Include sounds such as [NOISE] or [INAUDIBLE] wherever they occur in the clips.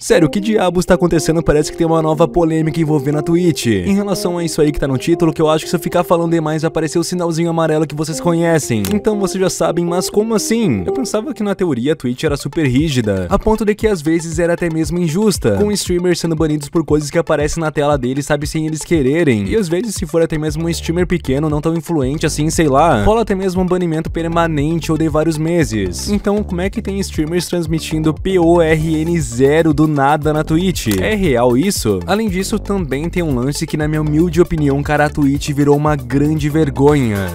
Sério, o que diabos está acontecendo? Parece que tem uma nova polêmica envolvendo a Twitch. Em relação a isso aí que tá no título, que eu acho que se eu ficar falando demais vai aparecer o sinalzinho amarelo que vocês conhecem. Então vocês já sabem, mas como assim? Eu pensava que na teoria a Twitch era super rígida, a ponto de que às vezes era até mesmo injusta, com streamers sendo banidos por coisas que aparecem na tela deles, sabe, sem eles quererem. E às vezes se for até mesmo um streamer pequeno, não tão influente assim, sei lá, rola até mesmo um banimento permanente ou de vários meses. Então como é que tem streamers transmitindo PORN0 do nada na Twitch. É real isso? Além disso, também tem um lance que, na minha humilde opinião, cara, a Twitch virou uma grande vergonha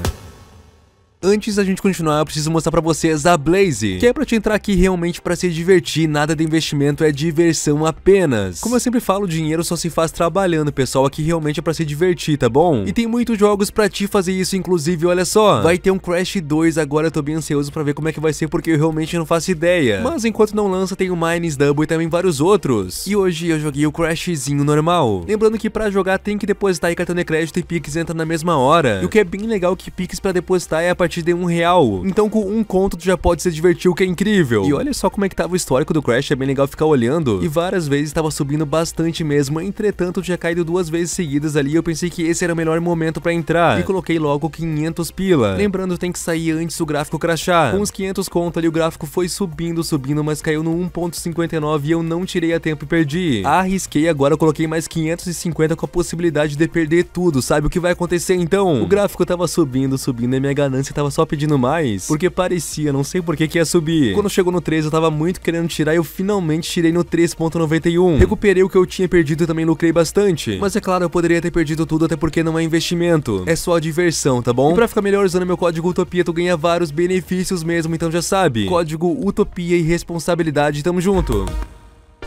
antes da gente continuar, eu preciso mostrar pra vocês a Blaze, que é pra te entrar aqui realmente pra se divertir, nada de investimento, é diversão apenas. Como eu sempre falo, dinheiro só se faz trabalhando, pessoal, aqui realmente é pra se divertir, tá bom? E tem muitos jogos pra te fazer isso, inclusive, olha só, vai ter um Crash 2 agora, eu tô bem ansioso pra ver como é que vai ser, porque eu realmente não faço ideia. Mas enquanto não lança, tem o Mines Double e também vários outros. E hoje eu joguei o Crashzinho normal. Lembrando que pra jogar tem que depositar aí cartão de crédito e Pix entra na mesma hora. E o que é bem legal é que Pix pra depositar é a partir partir de um real. Então com um conto tu já pode se divertir, o que é incrível. E olha só como é que tava o histórico do Crash, é bem legal ficar olhando. E várias vezes estava subindo bastante mesmo, entretanto tinha caído duas vezes seguidas ali eu pensei que esse era o melhor momento pra entrar. E coloquei logo 500 pila. Lembrando, tem que sair antes do gráfico crachar. Com os 500 conto ali o gráfico foi subindo, subindo, mas caiu no 1.59 e eu não tirei a tempo e perdi. Arrisquei, agora eu coloquei mais 550 com a possibilidade de perder tudo, sabe o que vai acontecer então? O gráfico tava subindo, subindo e minha ganância tava tava só pedindo mais, porque parecia, não sei por que que ia subir. Quando chegou no 3, eu tava muito querendo tirar e eu finalmente tirei no 3.91. Recuperei o que eu tinha perdido e também lucrei bastante. Mas é claro, eu poderia ter perdido tudo, até porque não é investimento. É só diversão, tá bom? E pra ficar melhor usando meu código Utopia, tu ganha vários benefícios mesmo, então já sabe. Código Utopia e Responsabilidade, tamo junto.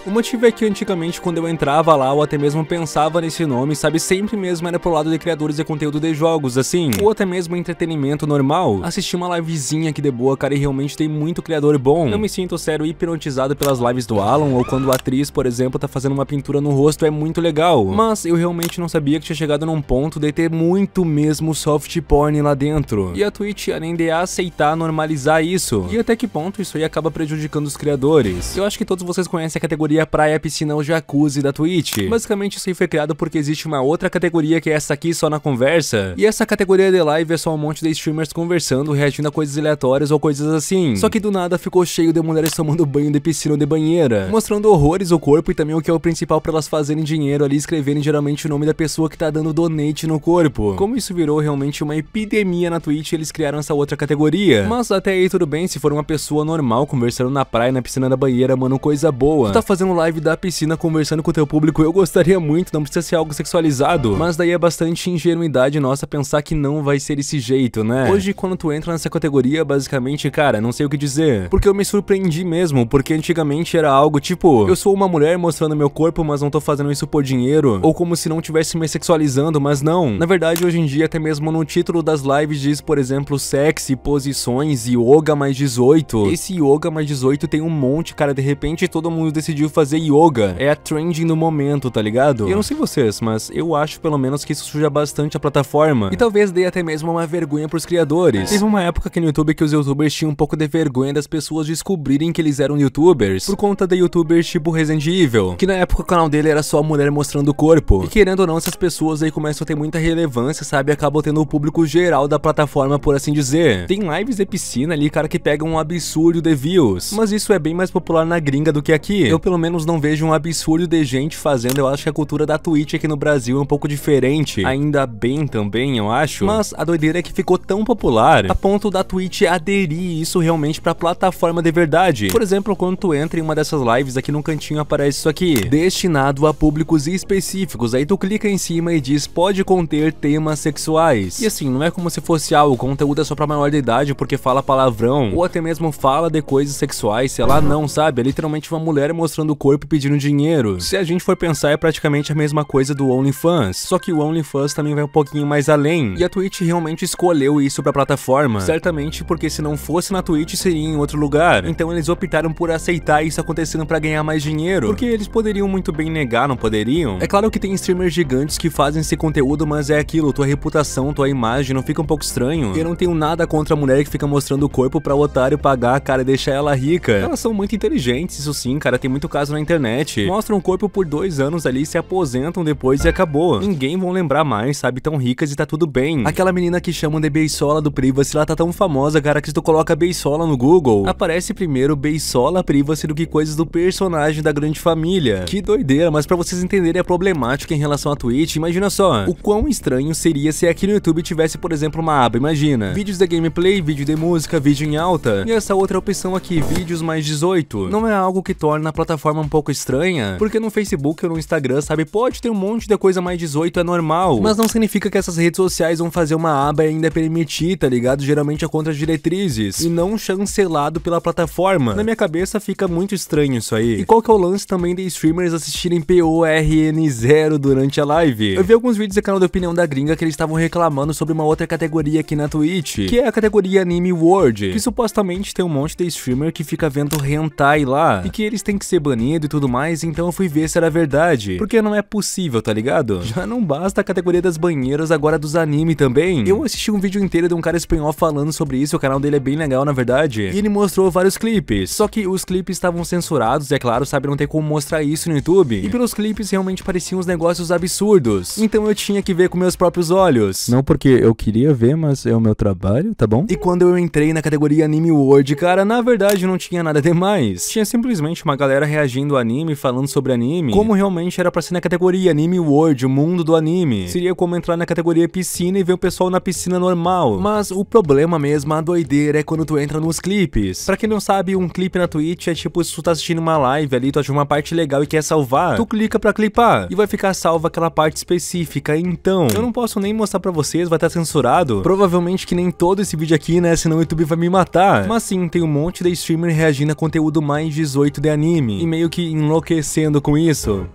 O motivo é que antigamente, quando eu entrava lá ou até mesmo pensava nesse nome, sabe, sempre mesmo era pro lado de criadores de conteúdo de jogos, assim, ou até mesmo entretenimento normal. assistir uma livezinha aqui de boa, cara, e realmente tem muito criador bom. Eu me sinto, sério, hipnotizado pelas lives do Alan, ou quando a atriz, por exemplo, tá fazendo uma pintura no rosto, é muito legal. Mas eu realmente não sabia que tinha chegado num ponto de ter muito mesmo soft porn lá dentro. E a Twitch, além de aceitar, normalizar isso. E até que ponto isso aí acaba prejudicando os criadores. Eu acho que todos vocês conhecem a categoria categoria praia, piscina ou jacuzzi da Twitch. Basicamente isso aí foi criado porque existe uma outra categoria que é essa aqui só na conversa. E essa categoria de live é só um monte de streamers conversando, reagindo a coisas aleatórias ou coisas assim. Só que do nada ficou cheio de mulheres tomando banho de piscina ou de banheira, mostrando horrores o corpo e também o que é o principal para elas fazerem dinheiro ali escreverem geralmente o nome da pessoa que tá dando donate no corpo. Como isso virou realmente uma epidemia na Twitch, eles criaram essa outra categoria. Mas até aí tudo bem se for uma pessoa normal conversando na praia, na piscina da banheira, mano, coisa boa. Tu tá fazendo fazendo live da piscina conversando com o teu público, eu gostaria muito, não precisa ser algo sexualizado. Mas daí é bastante ingenuidade nossa pensar que não vai ser esse jeito, né? Hoje, quando tu entra nessa categoria, basicamente, cara, não sei o que dizer. Porque eu me surpreendi mesmo, porque antigamente era algo tipo, eu sou uma mulher mostrando meu corpo, mas não tô fazendo isso por dinheiro. Ou como se não tivesse me sexualizando, mas não. Na verdade, hoje em dia, até mesmo no título das lives diz, por exemplo, sexy, posições, yoga mais 18. Esse yoga mais 18 tem um monte, cara. De repente todo mundo decidiu fazer yoga. É a trending no momento, tá ligado? eu não sei vocês, mas eu acho pelo menos que isso suja bastante a plataforma. E talvez dê até mesmo uma vergonha pros criadores. Teve uma época aqui no YouTube que os youtubers tinham um pouco de vergonha das pessoas descobrirem que eles eram youtubers por conta de youtubers tipo Resident Evil, que na época o canal dele era só mulher mostrando o corpo. E querendo ou não, essas pessoas aí começam a ter muita relevância, sabe? Acabam tendo o público geral da plataforma, por assim dizer. Tem lives de piscina ali, cara, que pegam um absurdo de views. Mas isso é bem mais popular na gringa do que aqui. Eu, pelo pelo menos não vejo um absurdo de gente fazendo. Eu acho que a cultura da Twitch aqui no Brasil é um pouco diferente. Ainda bem também, eu acho. Mas a doideira é que ficou tão popular a ponto da Twitch aderir isso realmente pra plataforma de verdade. Por exemplo, quando tu entra em uma dessas lives, aqui no cantinho aparece isso aqui. Destinado a públicos específicos. Aí tu clica em cima e diz pode conter temas sexuais. E assim, não é como se fosse ah, o conteúdo é só pra maior de idade porque fala palavrão. Ou até mesmo fala de coisas sexuais, sei lá, não, sabe? É literalmente uma mulher mostrando mostrando o corpo e pedindo dinheiro. Se a gente for pensar, é praticamente a mesma coisa do OnlyFans, só que o OnlyFans também vai um pouquinho mais além. E a Twitch realmente escolheu isso pra plataforma, certamente porque se não fosse na Twitch, seria em outro lugar. Então eles optaram por aceitar isso acontecendo para ganhar mais dinheiro, porque eles poderiam muito bem negar, não poderiam? É claro que tem streamers gigantes que fazem esse conteúdo, mas é aquilo, tua reputação, tua imagem, não fica um pouco estranho? Eu não tenho nada contra a mulher que fica mostrando o corpo pra otário pagar a cara e deixar ela rica. Elas são muito inteligentes, isso sim, cara, tem muito caso na internet. Mostram o corpo por dois anos ali, se aposentam depois e acabou. Ninguém vão lembrar mais, sabe? Tão ricas e tá tudo bem. Aquela menina que chamam de Beisola do Privacy, ela tá tão famosa, cara, que se tu coloca Beisola no Google, aparece primeiro Beisola Privacy do que coisas do personagem da grande família. Que doideira, mas pra vocês entenderem a é problemática em relação à Twitch, imagina só, o quão estranho seria se aqui no YouTube tivesse, por exemplo, uma aba, imagina, vídeos de gameplay, vídeo de música, vídeo em alta, e essa outra opção aqui, vídeos mais 18. Não é algo que torna a plataforma forma um pouco estranha, porque no Facebook ou no Instagram, sabe, pode ter um monte de coisa mais 18, é normal, mas não significa que essas redes sociais vão fazer uma aba e ainda permitir, tá ligado? Geralmente é contra as diretrizes, e não chancelado pela plataforma. Na minha cabeça fica muito estranho isso aí. E qual que é o lance também de streamers assistirem PORN0 durante a live? Eu vi alguns vídeos do canal de opinião da gringa que eles estavam reclamando sobre uma outra categoria aqui na Twitch, que é a categoria Anime World, que supostamente tem um monte de streamer que fica vendo hentai lá, e que eles têm que ser banidos banido e tudo mais, então eu fui ver se era verdade. Porque não é possível, tá ligado? [LAUGHS] Já não basta a categoria das banheiras agora dos anime também. Eu assisti um vídeo inteiro de um cara espanhol falando sobre isso, o canal dele é bem legal na verdade. E ele mostrou vários clipes, só que os clipes estavam censurados, e é claro, sabe, não tem como mostrar isso no YouTube. E pelos clipes realmente pareciam uns negócios absurdos. Então eu tinha que ver com meus próprios olhos. Não porque eu queria ver, mas é o meu trabalho, tá bom? E quando eu entrei na categoria Anime World, cara, na verdade não tinha nada demais. Tinha simplesmente uma galera reagindo reagindo ao anime, falando sobre anime, como realmente era para ser na categoria Anime World, o mundo do anime. Seria como entrar na categoria piscina e ver o pessoal na piscina normal. Mas o problema mesmo, a doideira, é quando tu entra nos clipes. Pra quem não sabe, um clipe na Twitch é tipo se tu tá assistindo uma live ali, tu acha uma parte legal e quer salvar, tu clica pra clipar e vai ficar salva aquela parte específica. Então, eu não posso nem mostrar pra vocês, vai estar tá censurado. Provavelmente que nem todo esse vídeo aqui, né? Senão o YouTube vai me matar. Mas sim, tem um monte de streamer reagindo a conteúdo mais 18 de anime. E meio que enlouquecendo com isso.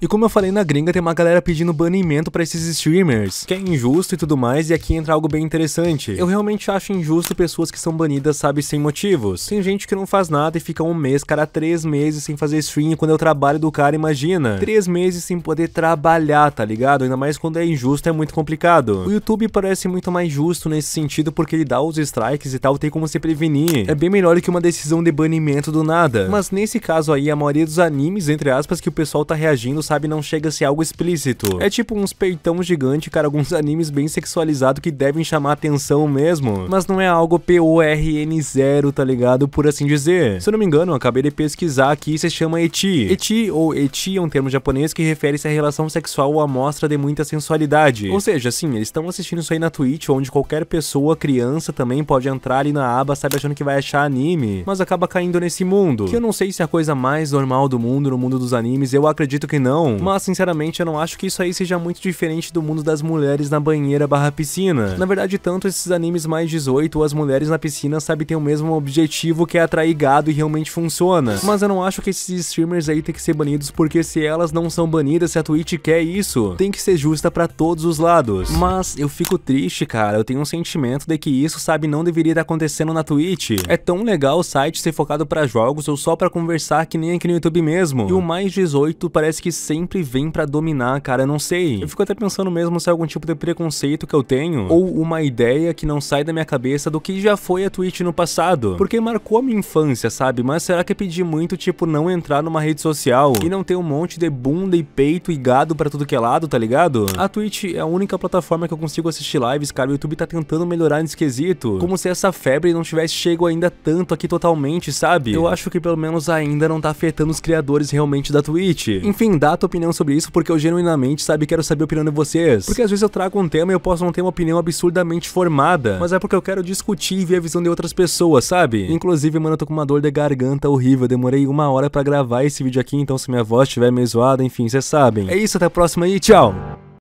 E como eu falei na gringa, tem uma galera pedindo banimento para esses streamers, que é injusto e tudo mais, e aqui entra algo bem interessante. Eu realmente acho injusto pessoas que são banidas, sabe, sem motivos. Tem gente que não faz nada e fica um mês, cara, três meses sem fazer stream, quando é o trabalho do cara, imagina. Três meses sem poder trabalhar, tá ligado? Ainda mais quando é injusto, é muito complicado. O YouTube parece muito mais justo nesse sentido, porque ele dá os strikes e tal, tem como se prevenir. É bem melhor que uma decisão de banimento do nada. Mas nesse caso aí, a maioria dos animes, entre aspas, que o pessoal tá reagindo sabe, não chega a ser algo explícito. É tipo uns peitão gigante, cara, alguns animes bem sexualizados que devem chamar atenção mesmo. Mas não é algo PORN0, tá ligado? Por assim dizer. Se eu não me engano, acabei de pesquisar aqui, se chama eti. Eti ou eti é um termo japonês que refere-se à relação sexual ou à mostra de muita sensualidade. Ou seja, assim, eles estão assistindo isso aí na Twitch, onde qualquer pessoa, criança também pode entrar ali na aba, sabe, achando que vai achar anime, mas acaba caindo nesse mundo. Que eu não sei se é a coisa mais normal do mundo, no mundo dos animes, eu acredito que não, não. Mas, sinceramente, eu não acho que isso aí seja muito diferente do mundo das mulheres na banheira barra piscina. Na verdade, tanto esses animes mais 18 ou as mulheres na piscina, sabe, tem o mesmo objetivo que é atrair gado e realmente funciona. Mas eu não acho que esses streamers aí tem que ser banidos, porque se elas não são banidas, se a Twitch quer isso, tem que ser justa pra todos os lados. Mas eu fico triste, cara, eu tenho um sentimento de que isso, sabe, não deveria estar acontecendo na Twitch. É tão legal o site ser focado pra jogos ou só pra conversar que nem aqui no YouTube mesmo. E o mais 18 parece que sempre vem para dominar, cara, não sei. Eu fico até pensando mesmo se é algum tipo de preconceito que eu tenho, ou uma ideia que não sai da minha cabeça do que já foi a Twitch no passado. Porque marcou a minha infância, sabe? Mas será que é pedir muito, tipo, não entrar numa rede social e não ter um monte de bunda e peito e gado para tudo que é lado, tá ligado? A Twitch é a única plataforma que eu consigo assistir lives, cara. O YouTube tá tentando melhorar nesse quesito. Como se essa febre não tivesse chego ainda tanto aqui totalmente, sabe? Eu acho que pelo menos ainda não tá afetando os criadores realmente da Twitch. Enfim, dá tua opinião sobre isso, porque eu genuinamente, sabe, quero saber a opinião de vocês. Porque às vezes eu trago um tema e eu posso não ter uma opinião absurdamente formada, mas é porque eu quero discutir e ver a visão de outras pessoas, sabe? Inclusive, mano, eu tô com uma dor de garganta horrível, eu demorei uma hora para gravar esse vídeo aqui, então se minha voz estiver meio zoada, enfim, vocês sabem. É isso, até a próxima e tchau!